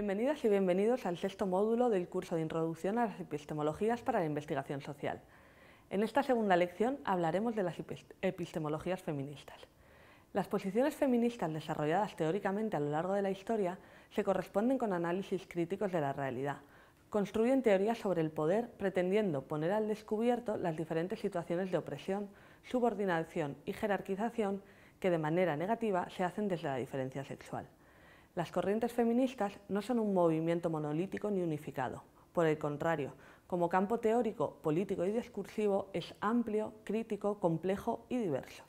Bienvenidas y bienvenidos al sexto módulo del curso de Introducción a las Epistemologías para la Investigación Social. En esta segunda lección hablaremos de las epistemologías feministas. Las posiciones feministas desarrolladas teóricamente a lo largo de la historia se corresponden con análisis críticos de la realidad. Construyen teorías sobre el poder pretendiendo poner al descubierto las diferentes situaciones de opresión, subordinación y jerarquización que de manera negativa se hacen desde la diferencia sexual. Las corrientes feministas no son un movimiento monolítico ni unificado. Por el contrario, como campo teórico, político y discursivo es amplio, crítico, complejo y diverso.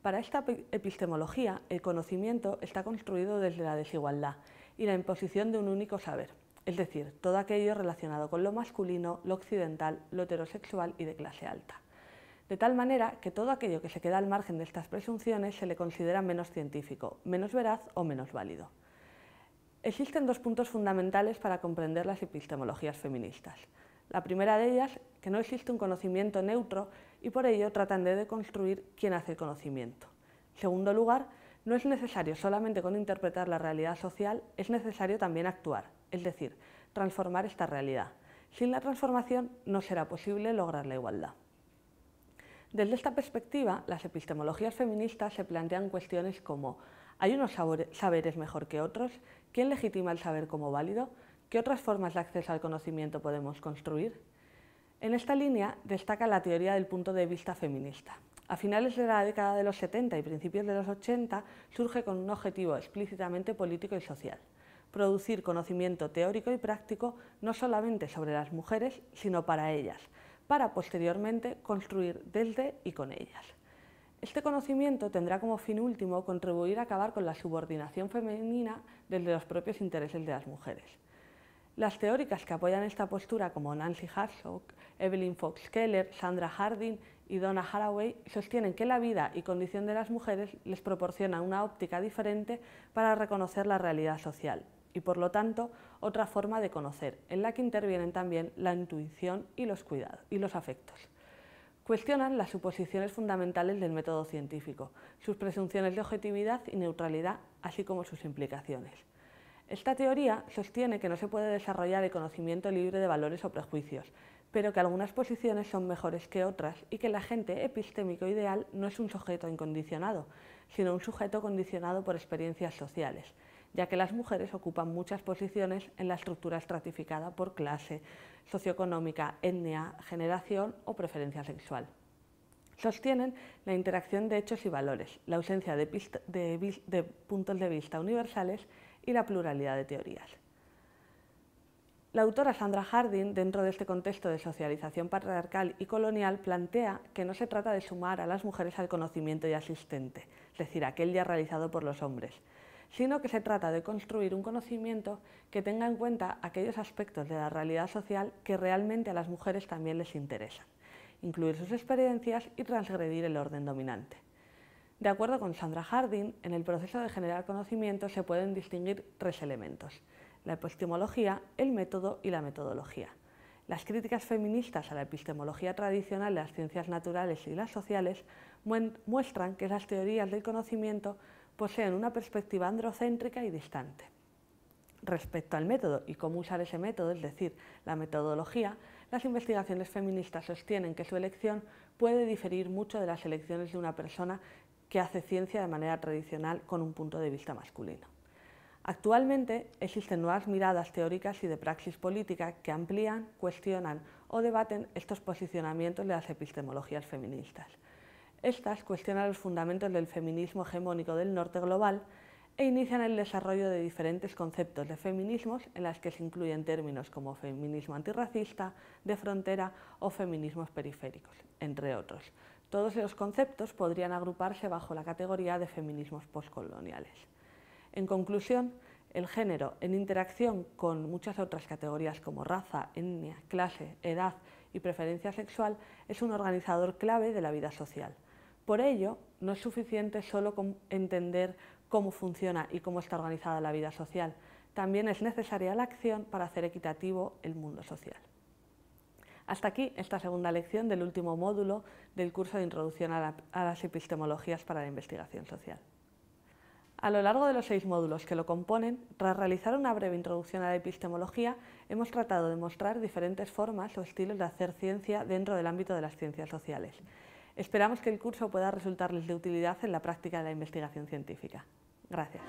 Para esta epistemología, el conocimiento está construido desde la desigualdad y la imposición de un único saber, es decir, todo aquello relacionado con lo masculino, lo occidental, lo heterosexual y de clase alta de tal manera que todo aquello que se queda al margen de estas presunciones se le considera menos científico, menos veraz o menos válido. Existen dos puntos fundamentales para comprender las epistemologías feministas. La primera de ellas, que no existe un conocimiento neutro y por ello tratan de deconstruir quién hace el conocimiento. segundo lugar, no es necesario solamente con interpretar la realidad social, es necesario también actuar, es decir, transformar esta realidad. Sin la transformación no será posible lograr la igualdad. Desde esta perspectiva, las epistemologías feministas se plantean cuestiones como ¿hay unos saberes mejor que otros? ¿Quién legitima el saber como válido? ¿Qué otras formas de acceso al conocimiento podemos construir? En esta línea destaca la teoría del punto de vista feminista. A finales de la década de los 70 y principios de los 80 surge con un objetivo explícitamente político y social, producir conocimiento teórico y práctico no solamente sobre las mujeres, sino para ellas, para posteriormente construir desde y con ellas. Este conocimiento tendrá como fin último contribuir a acabar con la subordinación femenina desde los propios intereses de las mujeres. Las teóricas que apoyan esta postura, como Nancy Hartsock, Evelyn Fox Keller, Sandra Harding y Donna Haraway, sostienen que la vida y condición de las mujeres les proporciona una óptica diferente para reconocer la realidad social y por lo tanto otra forma de conocer, en la que intervienen también la intuición y los cuidados y los afectos. Cuestionan las suposiciones fundamentales del método científico, sus presunciones de objetividad y neutralidad, así como sus implicaciones. Esta teoría sostiene que no se puede desarrollar el conocimiento libre de valores o prejuicios, pero que algunas posiciones son mejores que otras y que el agente epistémico ideal no es un sujeto incondicionado, sino un sujeto condicionado por experiencias sociales, ya que las mujeres ocupan muchas posiciones en la estructura estratificada por clase, socioeconómica, etnia, generación o preferencia sexual. Sostienen la interacción de hechos y valores, la ausencia de, puntos de vista universales y la pluralidad de teorías. La autora Sandra Hardin, dentro de este contexto de socialización patriarcal y colonial, plantea que no se trata de sumar a las mujeres al conocimiento ya existente, es decir, aquel ya realizado por los hombres, sino que se trata de construir un conocimiento que tenga en cuenta aquellos aspectos de la realidad social que realmente a las mujeres también les interesan, incluir sus experiencias y transgredir el orden dominante. De acuerdo con Sandra Harding, en el proceso de generar conocimiento se pueden distinguir tres elementos, la epistemología, el método y la metodología. Las críticas feministas a la epistemología tradicional de las ciencias naturales y las sociales muestran que las teorías del conocimiento poseen una perspectiva androcéntrica y distante. Respecto al método y cómo usar ese método, es decir, la metodología, las investigaciones feministas sostienen que su elección puede diferir mucho de las elecciones de una persona que hace ciencia de manera tradicional con un punto de vista masculino. Actualmente existen nuevas miradas teóricas y de praxis política que amplían, cuestionan o debaten estos posicionamientos de las epistemologías feministas. Estas cuestionan los fundamentos del feminismo hegemónico del norte global e inician el desarrollo de diferentes conceptos de feminismos en las que se incluyen términos como feminismo antirracista, de frontera o feminismos periféricos, entre otros. Todos esos conceptos podrían agruparse bajo la categoría de feminismos postcoloniales. En conclusión, el género, en interacción con muchas otras categorías como raza, etnia, clase, edad y preferencia sexual, es un organizador clave de la vida social. Por ello, no es suficiente solo entender cómo funciona y cómo está organizada la vida social, también es necesaria la acción para hacer equitativo el mundo social. Hasta aquí esta segunda lección del último módulo del curso de Introducción a las Epistemologías para la Investigación Social. A lo largo de los seis módulos que lo componen, tras realizar una breve introducción a la epistemología, hemos tratado de mostrar diferentes formas o estilos de hacer ciencia dentro del ámbito de las ciencias sociales Esperamos que el curso pueda resultarles de utilidad en la práctica de la investigación científica. Gracias.